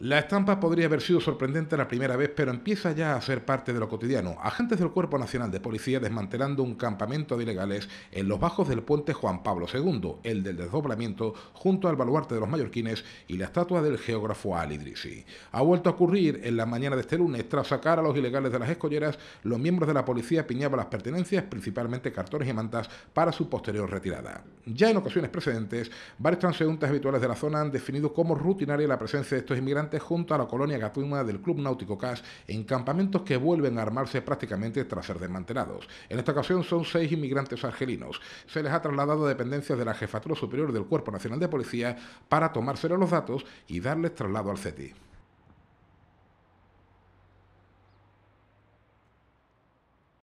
La estampa podría haber sido sorprendente la primera vez, pero empieza ya a ser parte de lo cotidiano. Agentes del Cuerpo Nacional de Policía desmantelando un campamento de ilegales en los bajos del puente Juan Pablo II, el del desdoblamiento, junto al baluarte de los mallorquines y la estatua del geógrafo Alidrisi. Ha vuelto a ocurrir en la mañana de este lunes, tras sacar a los ilegales de las escolleras, los miembros de la policía piñaban las pertenencias, principalmente cartones y mantas, para su posterior retirada. Ya en ocasiones precedentes, varias transeúntes habituales de la zona han definido como rutinaria la presencia de estos inmigrantes junto a la colonia gatuna del Club Náutico CAS en campamentos que vuelven a armarse prácticamente tras ser desmantelados. En esta ocasión son seis inmigrantes argelinos. Se les ha trasladado a dependencias de la Jefatura Superior del Cuerpo Nacional de Policía para tomárselo los datos y darles traslado al CETI.